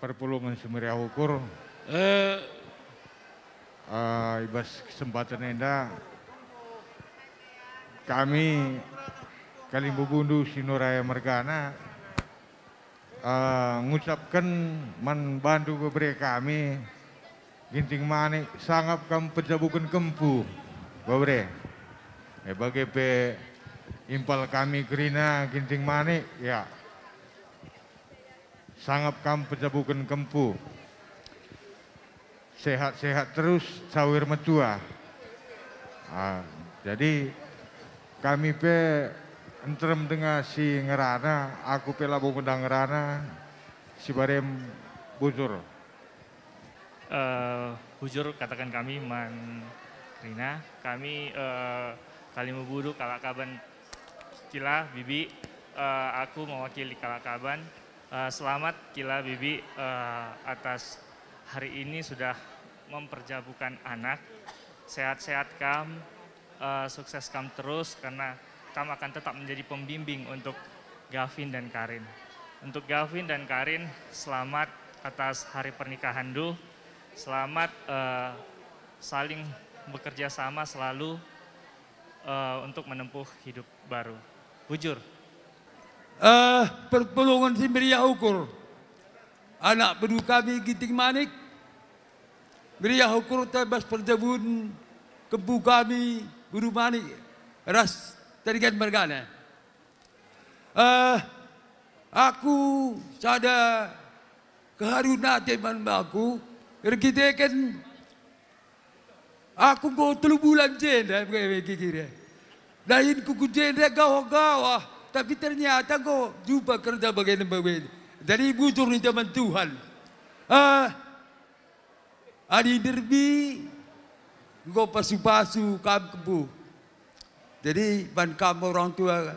perpulungan semeria ukur, Eh. Uh, eh, ibas kesempatan enda kami Kalimbu Gundu Sinuraya Mergana uh, eh, mengucapkan membantu beberapa kami ginting manik sangap kamu pejabukan kempu beberapa eh bagi pe impal kami kerina ginting manik ya sangap kam pejabukan kempu. Sehat-sehat terus sawir metua. Ah, jadi kami pe entrem dengan si ngerana, aku pe labu pedang ngerana, si barem bujur. Uh, bujur katakan kami man Rina, kami uh, eh, Kalimuburu Kalakaban Cila, Bibi, uh, aku mewakili Kalakaban, Eh, selamat Kila Bibi uh, atas hari ini sudah memperjabukan anak. Sehat-sehat Kam, uh, sukses Kam terus karena Kam akan tetap menjadi pembimbing untuk Gavin dan Karin. Untuk Gavin dan Karin, selamat atas hari pernikahan Du. Selamat uh, saling bekerja sama selalu uh, untuk menempuh hidup baru. Bujur uh, pertolongan semberia ukur. Anak pedu kami Giting Manik, beria ukur terbas perjabun kebu kami Guru Manik, ras terikat mergana. Uh, eh, aku sadar keharuna teman baku, rekitekan aku go telu bulan jenda, kiri ya. Lain kuku jenda gawa gawah. Tapi ternyata kau jumpa kerja bagian-bagian. Dari butuh zaman Tuhan. Ah, adi derbi, kau pasu-pasu kam kebu. Jadi ban kamu orang tua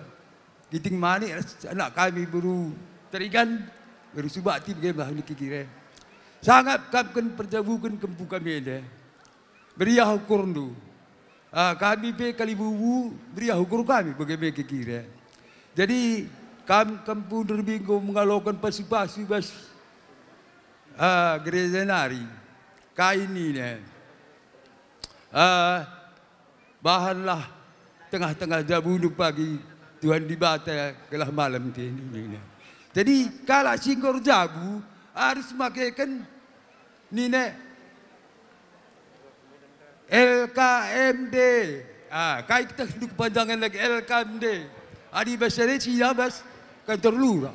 giting mani anak kami baru terikan baru subak ti bagaimana hendak kira. Eh. Sangat kapkan perjabukan kempu kami ada. Eh, eh. Beriah ukur tu. Ah, kami pe kali bubu beriah ukur kami bagaimana kira. Jadi kami kampung Derbinggo mengalokan pasi-pasi bas ah, gereja nari. Kain ini. Ah, bahanlah tengah-tengah jabunu pagi Tuhan dibata kelah malam ini. Jadi kalau singkor jabu harus makaikan nine LKMD. Ah, kait kita hidup panjangan lagi LKMD. Adi هذه بشرتي kan latih بس كنترلورا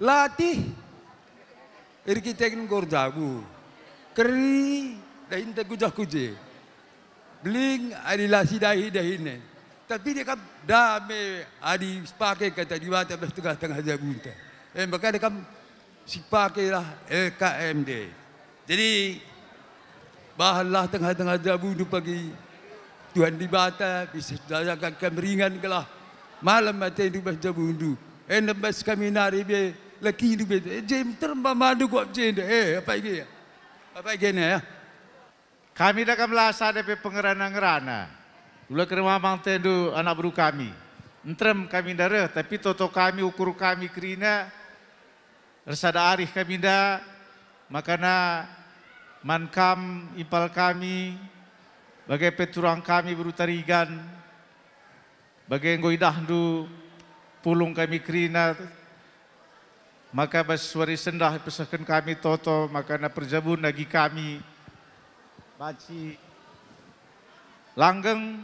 لاتي اركيتكن غورداغو كري dahin kujah kuje bling adi lasi dahi dahine tapi dia kam dame adi spake kata diwata bes tengah tengah jabunta eh maka dia kam sipake lah LKMD jadi bahanlah tengah tengah jabun pagi Tuhan dibata bisa dayakan kemeringan kelah malam te baca bundu. enam eh, belas kami nari be lagi kidu be eh, jem terma madu ko jende eh apa iki ya apa nih ya kami dah kamlasa depe pengerana-ngerana ula kerma mang tendu anak baru kami entrem kami darah tapi toto kami ukur kami kerina resada arih kami dah makana mankam impal kami bagai peturang kami berutarigan bagenggo idahdu pulung kami krina maka baswari sendah pesahkan kami toto maka na perjabun lagi kami baci langgeng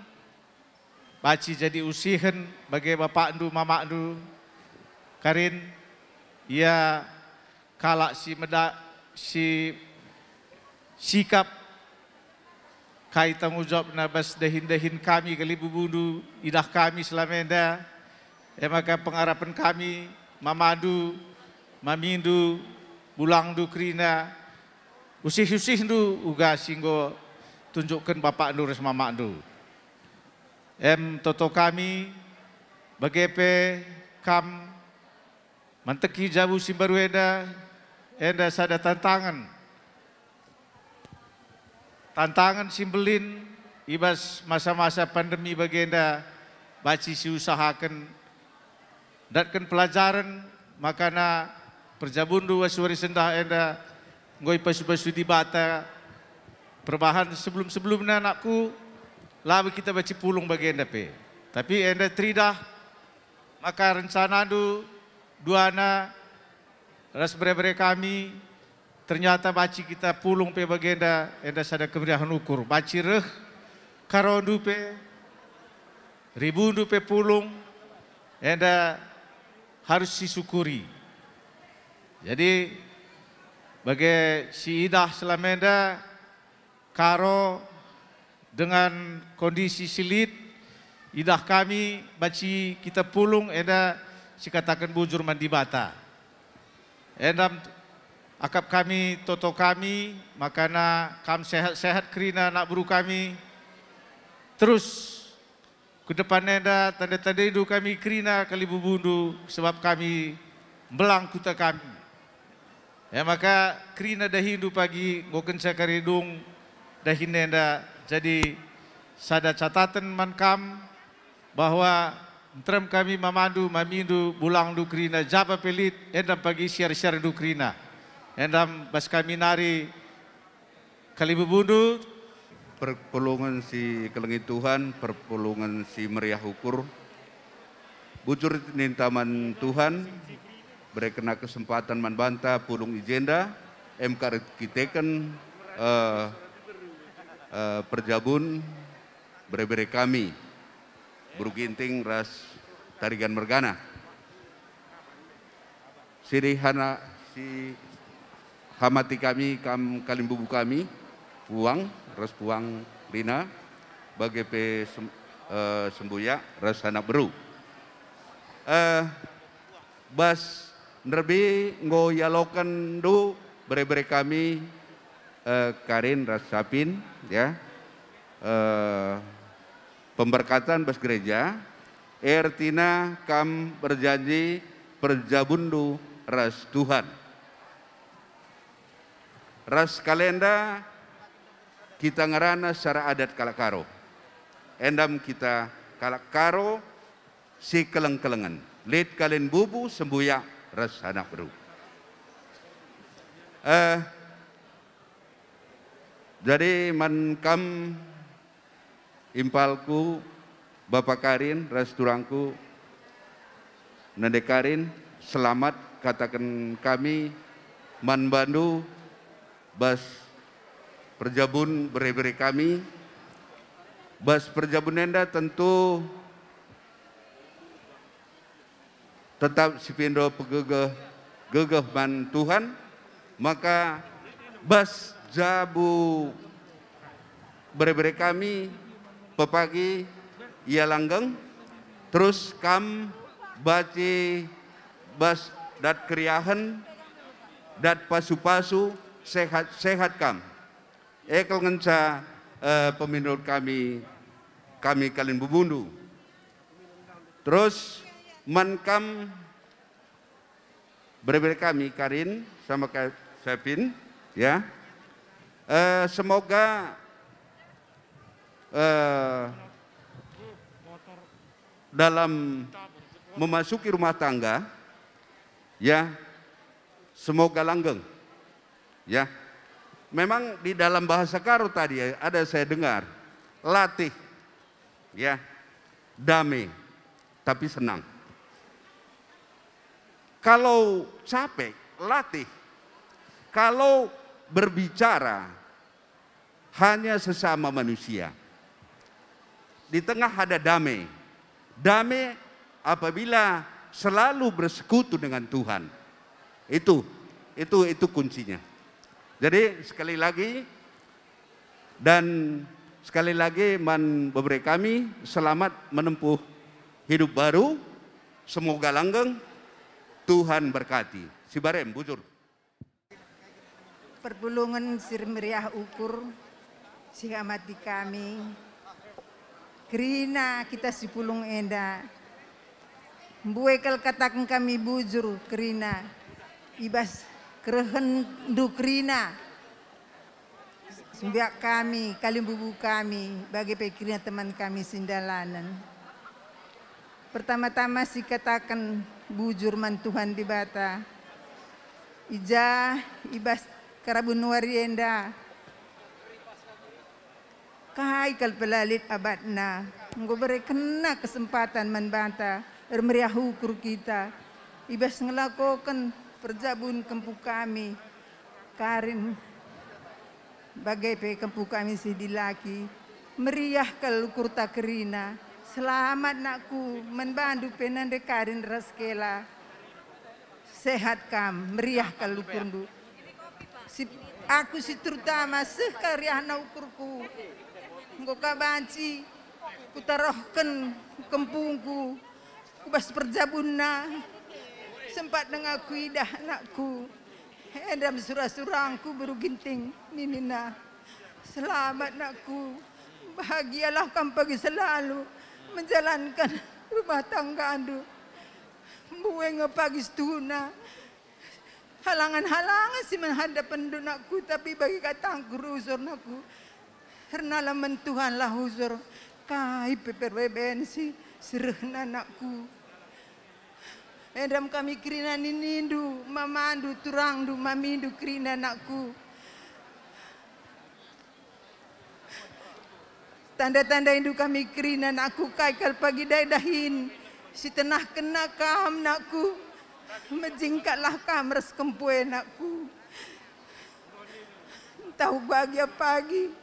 baci jadi usihan bagai bapak du mama du karin ia ya, kalak si medak si sikap Kai job na nabas dehin-dehin kami kali bubudu idah kami selama enda. Ya, maka pengharapan kami mamadu, mamindu, bulang du krina, usih-usih du uga singgo tunjukkan bapak du res mamak du. Em toto kami bagepe kam menteki jabu simbaru enda enda sada tantangan. Tantangan simbelin ibas masa-masa pandemi bagenda baci si usahakan datkan pelajaran makana perjabundu wasuari sendah enda ngoi pasu-pasu di bata perbahan sebelum-sebelumnya anakku labi kita baca pulung bagenda pe tapi enda tridah maka rencana du duana ras bere-bere kami Ternyata baci kita pulung pe bagenda enda sada keberdahan ukur. Baci reh karo dupe ribu dupe pulung enda harus disyukuri. Jadi bagi si idah selamenda karo dengan kondisi silit idah kami baci kita pulung enda si katakan bujur mandi bata. Enda akap kami, toto kami, makana kam sehat-sehat kerina nak buru kami. Terus ke depan nenda tanda-tanda hidup kami kerina kali bubundu sebab kami belang kuta kami. Ya maka kerina dah hidup pagi saya keridung, dah nenda jadi sada catatan man kam bahwa Terem kami memandu, memindu, bulang dukrina, japa pelit, endam pagi siar-siar dukrina. Endam Baskaminari Kalibubudu perpulungan si kelengi Tuhan, perpulungan si meriah ukur, bujur nintaman Tuhan, berekena kesempatan manbanta pulung ijenda, MK kiteken uh, eh, uh, eh, perjabun berebere kami, beruginting ras tarigan mergana. Sirihana si hamati kami, kam, kalimbubu kami, buang res buang lina, bagi pe sem, e, sembuya, res anak beru. Uh, bas nerbi ngoyalokan du bere-bere kami e, karin Sapin ya E, pemberkatan bas gereja ertina kam berjanji perjabundu ras Tuhan Ras kalenda kita ngerana secara adat kalakaro. Endam kita kalakaro si keleng-kelengan. Lid kalen bubu sembuya ras anak beru. Eh, jadi mankam impalku Bapak Karin, ras turangku Nende Karin, selamat katakan kami man Bandu Bas Perjabun bere-bere kami. Bas Perjabun Nenda tentu tetap sipindo pegegeh gegeh man Tuhan maka bas jabu bere-bere kami pepagi ia langgeng terus kam baci bas dat keriahan, dat pasu-pasu sehat sehat kam ekel eh, ngenca eh, peminut kami kami kalian bubundu terus mankam berbeda kami Karin sama Kevin ya eh, semoga eh, dalam memasuki rumah tangga ya semoga langgeng Ya. Memang di dalam bahasa Karo tadi ya, ada saya dengar latih ya damai tapi senang. Kalau capek, latih. Kalau berbicara hanya sesama manusia. Di tengah ada damai. Damai apabila selalu bersekutu dengan Tuhan. Itu itu itu kuncinya. Jadi sekali lagi dan sekali lagi man beberi kami selamat menempuh hidup baru. Semoga langgeng Tuhan berkati. Sibarem bujur. Perbulungan sir meriah ukur sing di kami. Kerina kita si pulung enda. Buekal katakan kami bujur kerina. Ibas kerehen dukrina sembiak kami kalim bubu kami bagi pikirnya teman kami sindalanan pertama-tama si katakan bujur man Tuhan di bata ija ibas karabun warienda kahai kal pelalit abadna ngo kena kesempatan man bata ermeriahu kru kita ibas ngelakokan Perjabun kempu kami karin bagai pe kempu kami si dilaki meriah kalu kurta kerina selamat nakku membantu penande karin raskela sehat kam meriah kalu kundu si, aku si terutama na ukurku, ngoka banci kutarohkan kempungku kubas perjabunna sempat mengakui dah anakku. Eh, dalam surah-surahku beruginting Ninina. Selamat nakku. Bahagialah kamu selalu menjalankan rumah tangga andu, Buenga pagi setuna. Halangan-halangan sih menghadap pendunakku tapi bagi katangku rusur nakku. lah Tuhanlah huzur. Kai sih serah anakku. Endam kami kerina nindu, andu turang du, mami andu kerina anakku. Tanda-tanda indu kami kerina anakku kai kal pagi dai dahin. Si tenah kena kam nakku, Menjingkatlah kam res kempue anakku. Tahu bahagia pagi.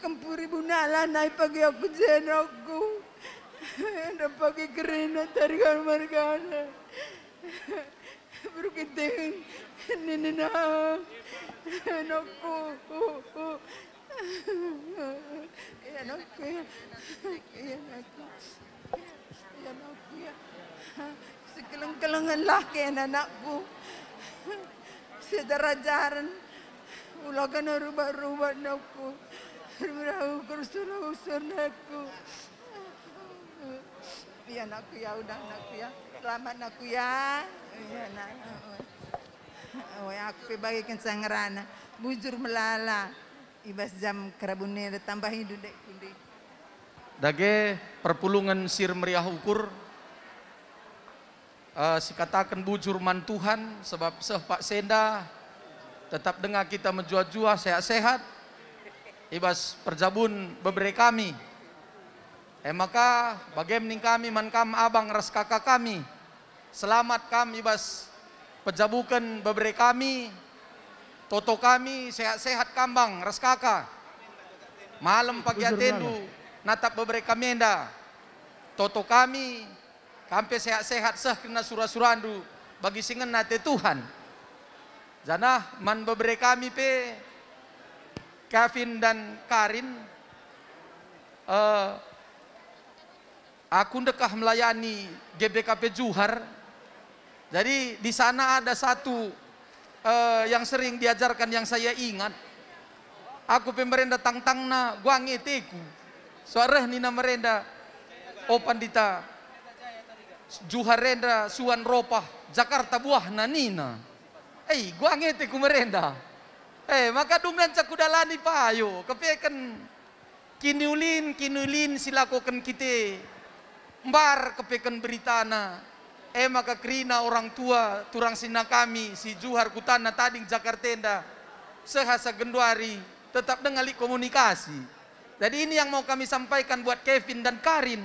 Kempuri bunalah naik pagi aku jenokku anda pakai kerana tarikan mereka anda. Berkitin, nini nak, nak ku. Ya nak ya, ya nak ya, nak ya. Sekeleng-kelengan lah ke anak ku. Sedara jaran, ulangkan rubah-rubah nak ku. Rumah-rumah kursus-rumah nak ku. Iya nak ya udah nak ya. Selamat nak ya. Iya nak. Nah, oh, oh ya, aku bagi sangrana. Bujur melala. Ibas jam kerabunnya tambah hidup dek kundi. Dage perpulungan sir meriah ukur. Uh, eh, katakan bujur mantuhan sebab seh Pak Senda tetap dengar kita menjual jual sehat-sehat. Ibas perjabun beberapa kami. Eh maka bagaimana kami man kam abang ras kakak kami. Selamat kami bas pejabukan beberi kami. Toto kami sehat-sehat kambang ras kakak. Malam pagi atendu natap beberi kami enda. Toto kami kampe sehat-sehat sah kena surah-surandu bagi singen nate Tuhan. Jana man beberi kami pe Kevin dan Karin eh, Aku dekah melayani GBKP Juhar. Jadi di sana ada satu uh, yang sering diajarkan yang saya ingat. Aku pemerintah tangtangna guang iteku. Suara nina merenda. Oh pandita. Juharenda suan ropah Jakarta buah nanina. Eh gua guang ku merenda. Eh maka dumlan cakudalani payo. Kepekan kinulin kinulin silakukan kita mbar kepeken beritana eh maka orang tua turang sina kami si juhar kutana tading jakartenda sehasa genduari tetap dengali komunikasi jadi ini yang mau kami sampaikan buat Kevin dan Karin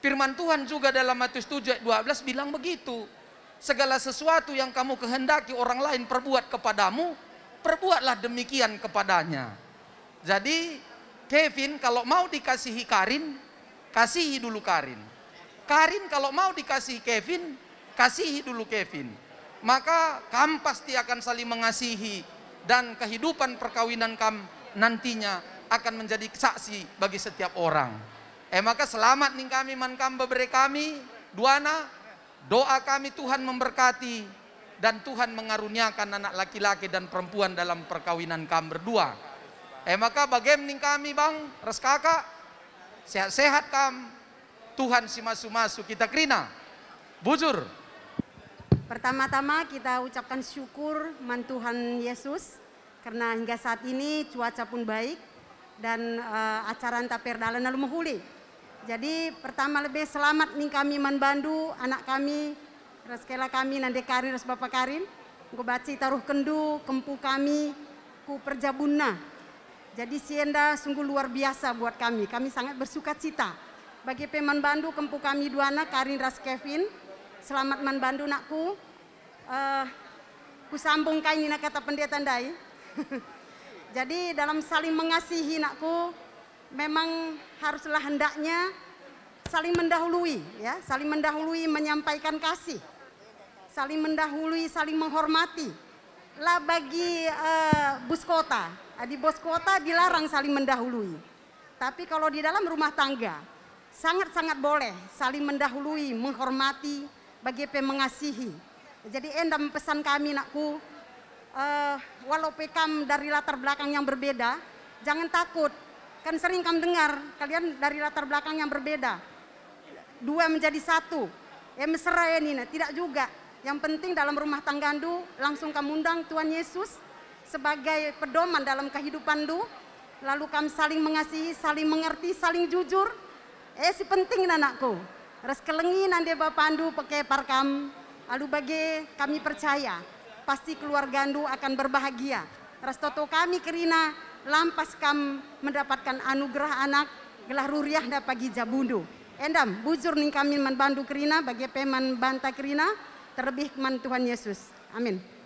firman Tuhan juga dalam Matius 7 ayat 12 bilang begitu segala sesuatu yang kamu kehendaki orang lain perbuat kepadamu perbuatlah demikian kepadanya jadi Kevin kalau mau dikasihi Karin Kasihi dulu Karin. Karin kalau mau dikasih Kevin, kasihi dulu Kevin. Maka kamu pasti akan saling mengasihi dan kehidupan perkawinan kamu nantinya akan menjadi saksi bagi setiap orang. Eh maka selamat nih kami man kami beberi kami duana doa kami Tuhan memberkati dan Tuhan mengaruniakan anak laki-laki dan perempuan dalam perkawinan kami berdua. Eh maka bagaimana kami bang res Sehat-sehat kam. Tuhan si masu-masu kita kerina. Bujur. Pertama-tama kita ucapkan syukur man Tuhan Yesus karena hingga saat ini cuaca pun baik dan uh, acara taperdala lalu menghuli. Jadi pertama lebih selamat nih kami man Bandu, anak kami, reskela kami, nande karir, res bapak karim. Gue baca taruh kendu, kempu kami, ku perjabunna jadi Sienda sungguh luar biasa buat kami. Kami sangat bersuka cita. Bagi Peman Bandu, kempu kami dua anak, Karin Ras Kevin. Selamat Man Bandu nakku. Uh, eh, kusambung kain nak kata pendeta ndai. Jadi dalam saling mengasihi nakku, memang haruslah hendaknya saling mendahului ya, saling mendahului menyampaikan kasih. Saling mendahului, saling menghormati lah bagi uh, bus kota, eh, di bos kota dilarang saling mendahului. Tapi kalau di dalam rumah tangga, sangat-sangat boleh saling mendahului, menghormati, bagi mengasihi. Jadi endam pesan kami nakku, uh, walau pekam dari latar belakang yang berbeda, jangan takut. Kan sering kamu dengar, kalian dari latar belakang yang berbeda. Dua menjadi satu. Ya mesra ya Nina, tidak juga. Yang penting dalam rumah tangga Andu langsung kamu undang Tuhan Yesus sebagai pedoman dalam kehidupan Andu. Lalu kamu saling mengasihi, saling mengerti, saling jujur. Eh si penting anakku. Res kelengi nanti Bapak Andu pakai parkam. Lalu bagi kami percaya pasti keluarga Andu akan berbahagia. toto kami kerina lampas kam mendapatkan anugerah anak gelah ruriah dapat pagi jabundu. Endam, bujur ning kami membantu kerina, bagi peman banta kerina, terlebih keman Tuhan Yesus. Amin.